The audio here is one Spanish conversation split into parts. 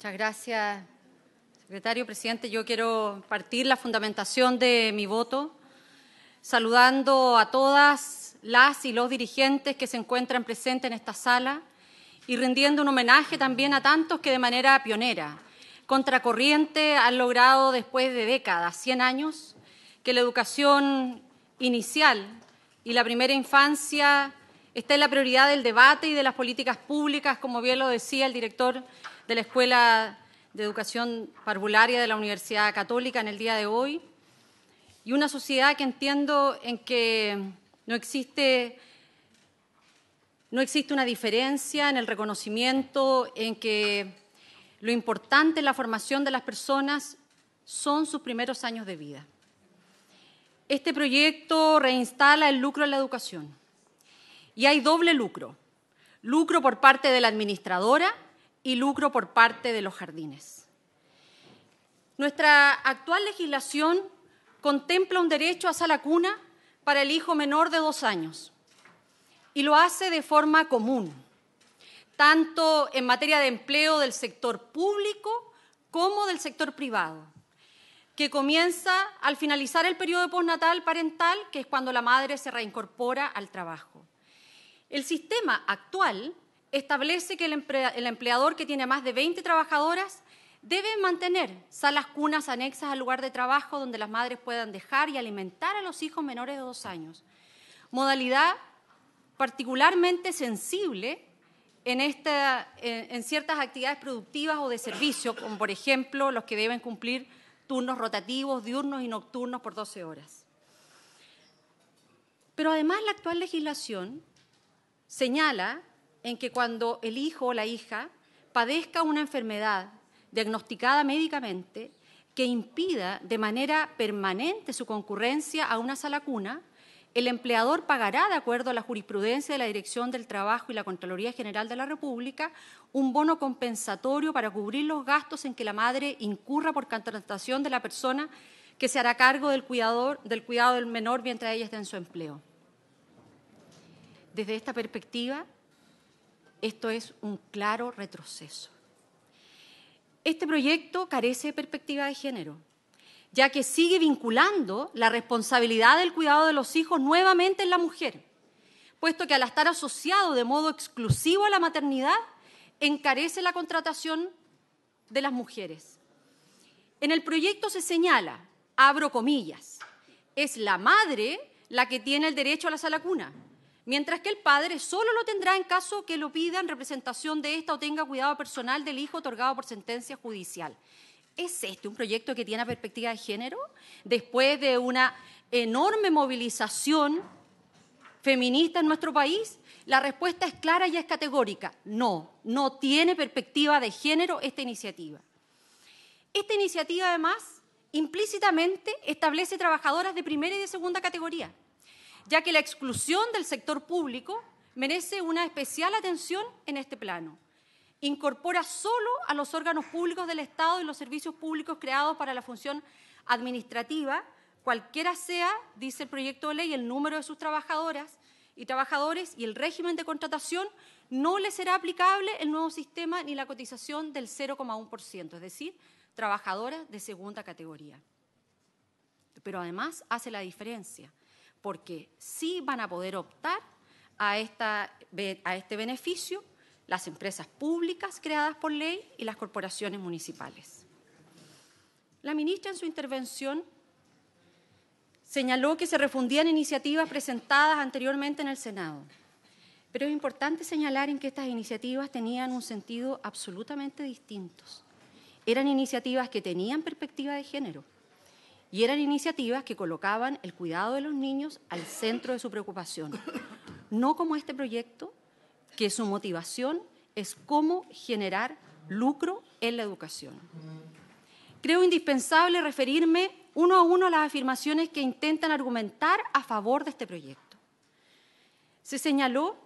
Muchas gracias, secretario presidente. Yo quiero partir la fundamentación de mi voto saludando a todas las y los dirigentes que se encuentran presentes en esta sala y rindiendo un homenaje también a tantos que de manera pionera, contracorriente, han logrado después de décadas, 100 años, que la educación inicial y la primera infancia esta es la prioridad del debate y de las políticas públicas, como bien lo decía el director de la Escuela de Educación Parvularia de la Universidad Católica en el día de hoy. Y una sociedad que entiendo en que no existe, no existe una diferencia en el reconocimiento, en que lo importante en la formación de las personas son sus primeros años de vida. Este proyecto reinstala el lucro en la educación y hay doble lucro, lucro por parte de la administradora y lucro por parte de los jardines. Nuestra actual legislación contempla un derecho a sala cuna para el hijo menor de dos años y lo hace de forma común, tanto en materia de empleo del sector público como del sector privado, que comienza al finalizar el periodo postnatal parental, que es cuando la madre se reincorpora al trabajo. El sistema actual establece que el empleador que tiene más de 20 trabajadoras debe mantener salas cunas anexas al lugar de trabajo donde las madres puedan dejar y alimentar a los hijos menores de dos años. Modalidad particularmente sensible en, esta, eh, en, ciertas actividades productivas o de servicio, como por ejemplo los que deben cumplir turnos rotativos, diurnos y nocturnos por 12 horas. Pero además la actual legislación señala en que cuando el hijo o la hija padezca una enfermedad diagnosticada médicamente que impida de manera permanente su concurrencia a una sala cuna, el empleador pagará, de acuerdo a la jurisprudencia de la Dirección del Trabajo y la Contraloría General de la República, un bono compensatorio para cubrir los gastos en que la madre incurra por contratación de la persona que se hará cargo del, del cuidado del menor mientras ella esté en su empleo. Desde esta perspectiva, esto es un claro retroceso. Este proyecto carece de perspectiva de género, ya que sigue vinculando la responsabilidad del cuidado de los hijos nuevamente en la mujer, puesto que al estar asociado de modo exclusivo a la maternidad, encarece la contratación de las mujeres. En el proyecto se señala, abro comillas, es la madre la que tiene el derecho a la sala cuna mientras que el padre solo lo tendrá en caso que lo pida en representación de esta o tenga cuidado personal del hijo otorgado por sentencia judicial. ¿Es este un proyecto que tiene perspectiva de género? Después de una enorme movilización feminista en nuestro país, la respuesta es clara y es categórica. No, no tiene perspectiva de género esta iniciativa. Esta iniciativa, además, implícitamente establece trabajadoras de primera y de segunda categoría, ya que la exclusión del sector público merece una especial atención en este plano. Incorpora solo a los órganos públicos del Estado y los servicios públicos creados para la función administrativa, cualquiera sea, dice el proyecto de ley, el número de sus trabajadoras y trabajadores y el régimen de contratación, no le será aplicable el nuevo sistema ni la cotización del 0,1%, es decir, trabajadoras de segunda categoría. Pero además hace la diferencia porque sí van a poder optar a, este beneficio las empresas públicas creadas por ley y las corporaciones municipales. La ministra en su intervención señaló que se refundían iniciativas presentadas anteriormente en el Senado, pero es importante señalar en que estas iniciativas tenían un sentido absolutamente distinto. Eran iniciativas que tenían perspectiva de género, y eran iniciativas que colocaban el cuidado de los niños al centro de su preocupación. No como este proyecto, que su motivación es cómo generar lucro en la educación. Creo indispensable referirme uno a uno a las afirmaciones que intentan argumentar a favor de este proyecto. Se señaló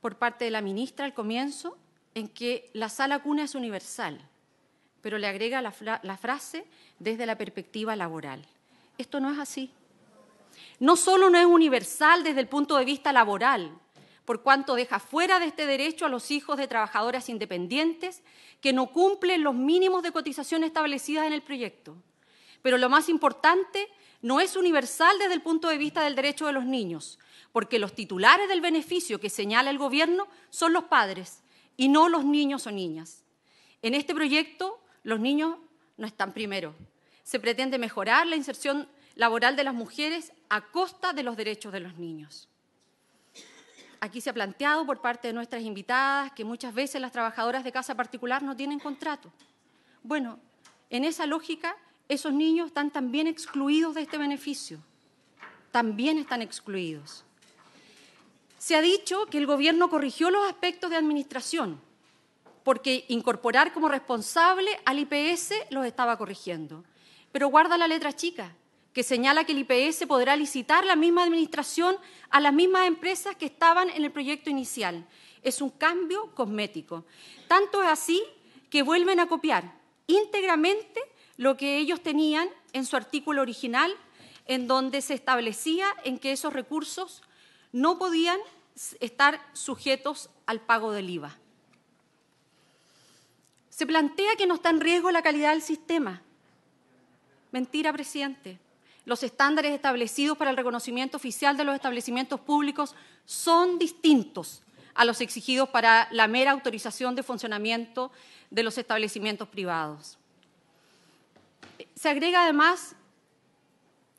por parte de la ministra al comienzo en que la sala cuna es universal pero le agrega la, frase desde la perspectiva laboral. Esto no es así. No solo no es universal desde el punto de vista laboral, por cuanto deja fuera de este derecho a los hijos de trabajadoras independientes que no cumplen los mínimos de cotización establecidas en el proyecto. Pero lo más importante, no es universal desde el punto de vista del derecho de los niños, porque los titulares del beneficio que señala el Gobierno son los padres y no los niños o niñas. En este proyecto los niños no están primero. Se pretende mejorar la inserción laboral de las mujeres a costa de los derechos de los niños. Aquí se ha planteado por parte de nuestras invitadas que muchas veces las trabajadoras de casa particular no tienen contrato. Bueno, en esa lógica, esos niños están también excluidos de este beneficio. También están excluidos. Se ha dicho que el gobierno corrigió los aspectos de administración porque incorporar como responsable al IPS los estaba corrigiendo. Pero guarda la letra chica, que señala que el IPS podrá licitar la misma administración a las mismas empresas que estaban en el proyecto inicial. Es un cambio cosmético. Tanto es así que vuelven a copiar íntegramente lo que ellos tenían en su artículo original, en donde se establecía en que esos recursos no podían estar sujetos al pago del IVA se plantea que no está en riesgo la calidad del sistema. Mentira, presidente. Los estándares establecidos para el reconocimiento oficial de los establecimientos públicos son distintos a los exigidos para la mera autorización de funcionamiento de los establecimientos privados. Se agrega además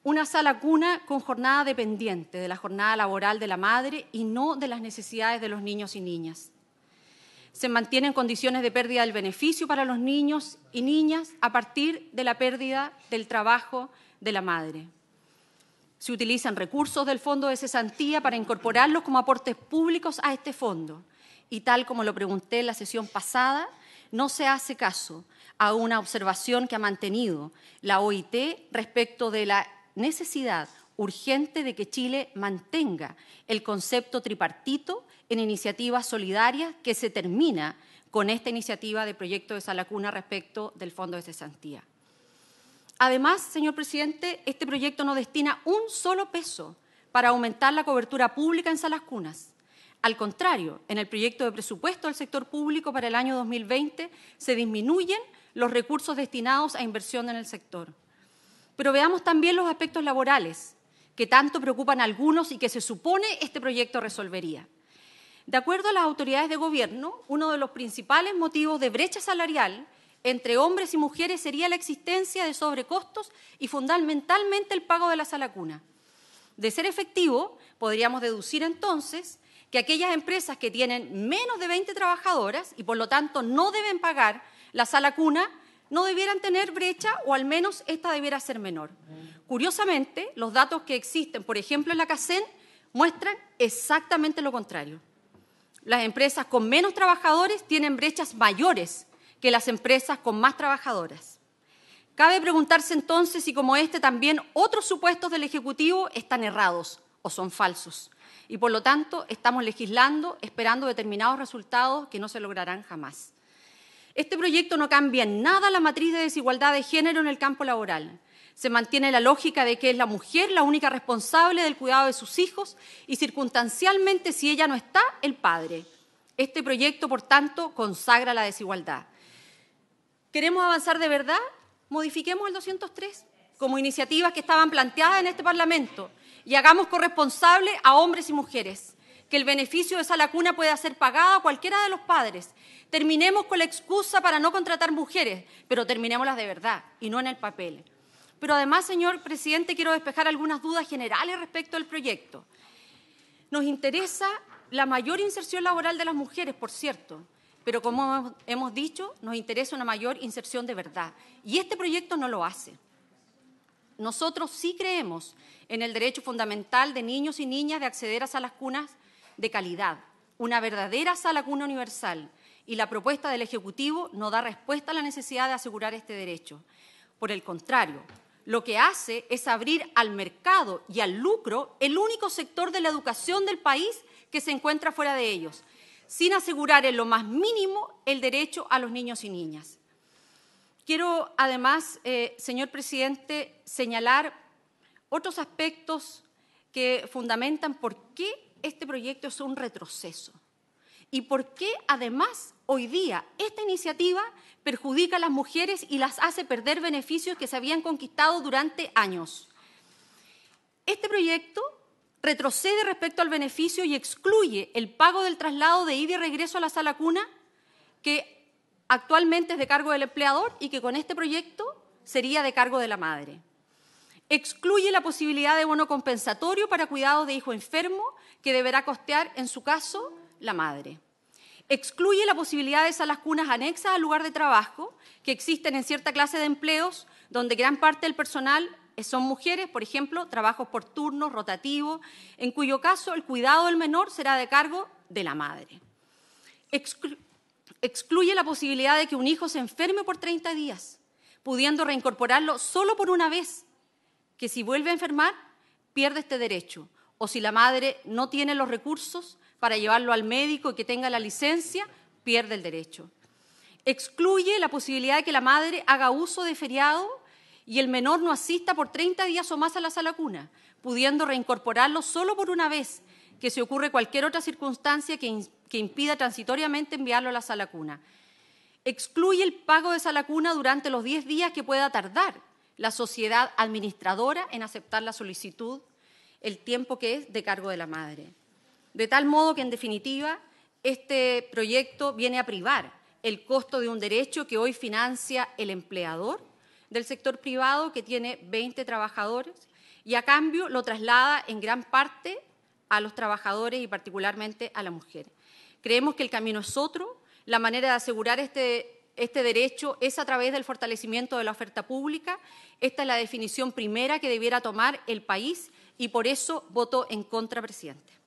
una sala cuna con jornada dependiente de la jornada laboral de la madre y no de las necesidades de los niños y niñas se mantienen condiciones de pérdida del beneficio para los niños y niñas a partir de la pérdida del trabajo de la madre. Se utilizan recursos del fondo de cesantía para incorporarlos como aportes públicos a este fondo. Y tal como lo pregunté en la sesión pasada, no se hace caso a una observación que ha mantenido la OIT respecto de la necesidad urgente de que Chile mantenga el concepto tripartito en iniciativas solidarias que se termina con esta iniciativa de proyecto de Salacuna respecto del Fondo de Cesantía. Además, señor presidente, este proyecto no destina un solo peso para aumentar la cobertura pública en salas Al contrario, en el proyecto de presupuesto del sector público para el año 2020 se disminuyen los recursos destinados a inversión en el sector. Pero veamos también los aspectos laborales que tanto preocupan a algunos y que se supone este proyecto resolvería. De acuerdo a las autoridades de gobierno, uno de los principales motivos de brecha salarial entre hombres y mujeres sería la existencia de sobrecostos y fundamentalmente el pago de la sala cuna. De ser efectivo, podríamos deducir entonces que aquellas empresas que tienen menos de 20 trabajadoras y por lo tanto no deben pagar la sala cuna no debieran tener brecha o al menos esta debiera ser menor. Curiosamente, los datos que existen, por ejemplo, en la CACEN, muestran exactamente lo contrario. Las empresas con menos trabajadores tienen brechas mayores que las empresas con más trabajadoras. Cabe preguntarse entonces si como este también otros supuestos del Ejecutivo están errados o son falsos. Y por lo tanto estamos legislando esperando determinados resultados que no se lograrán jamás. Este proyecto no cambia en nada la matriz de desigualdad de género en el campo laboral. Se mantiene la lógica de que es la mujer la única responsable del cuidado de sus hijos y circunstancialmente si ella no está, el padre. Este proyecto, por tanto, consagra la desigualdad. ¿Queremos avanzar de verdad? Modifiquemos el 203 como iniciativas que estaban planteadas en este Parlamento y hagamos corresponsable a hombres y mujeres que el beneficio de esa lacuna pueda ser pagado a cualquiera de los padres. Terminemos con la excusa para no contratar mujeres, pero terminémoslas de verdad y no en el papel. Pero además, señor presidente, quiero despejar algunas dudas generales respecto al proyecto. Nos interesa la mayor inserción laboral de las mujeres, por cierto, pero como hemos dicho, nos interesa una mayor inserción de verdad. Y este proyecto no lo hace. Nosotros sí creemos en el derecho fundamental de niños y niñas de acceder a esas cunas de calidad, una verdadera sala cuna universal, y la propuesta del Ejecutivo no da respuesta a la necesidad de asegurar este derecho. Por el contrario, lo que hace es abrir al mercado y al lucro el único sector de la educación del país que se encuentra fuera de ellos, sin asegurar en lo más mínimo el derecho a los niños y niñas. Quiero además, eh, señor presidente, señalar otros aspectos que fundamentan por qué este proyecto es un retroceso. ¿Y por qué además hoy día esta iniciativa perjudica a las mujeres y las hace perder beneficios que se habían conquistado durante años? Este proyecto retrocede respecto al beneficio y excluye el pago del traslado de ida y regreso a la sala cuna, que actualmente es de cargo del empleador y que con este proyecto sería de cargo de la madre. Excluye la posibilidad de bono compensatorio para cuidado de hijo enfermo que deberá costear, en su caso, la madre. Excluye la posibilidad de salas cunas anexas al lugar de trabajo que existen en cierta clase de empleos donde gran parte del personal son mujeres, por ejemplo, trabajos por turno, rotativo, en cuyo caso el cuidado del menor será de cargo de la madre. excluye la posibilidad de que un hijo se enferme por 30 días, pudiendo reincorporarlo solo por una vez que si vuelve a enfermar, pierde este derecho. O si la madre no tiene los recursos para llevarlo al médico y que tenga la licencia, pierde el derecho. Excluye la posibilidad de que la madre haga uso de feriado y el menor no asista por 30 días o más a la sala cuna, pudiendo reincorporarlo solo por una vez que se ocurre cualquier otra circunstancia que, impida transitoriamente enviarlo a la sala cuna. Excluye el pago de sala cuna durante los 10 días que pueda tardar la sociedad administradora en aceptar la solicitud, el tiempo que es de cargo de la madre. De tal modo que, en definitiva, este proyecto viene a privar el costo de un derecho que hoy financia el empleador del sector privado que tiene 20 trabajadores y a cambio lo traslada en gran parte a los trabajadores y particularmente a la mujer. Creemos que el camino es otro, la manera de asegurar este este derecho es a través del fortalecimiento de la oferta pública. Esta es la definición primera que debiera tomar el país y por eso voto en contra, presidente.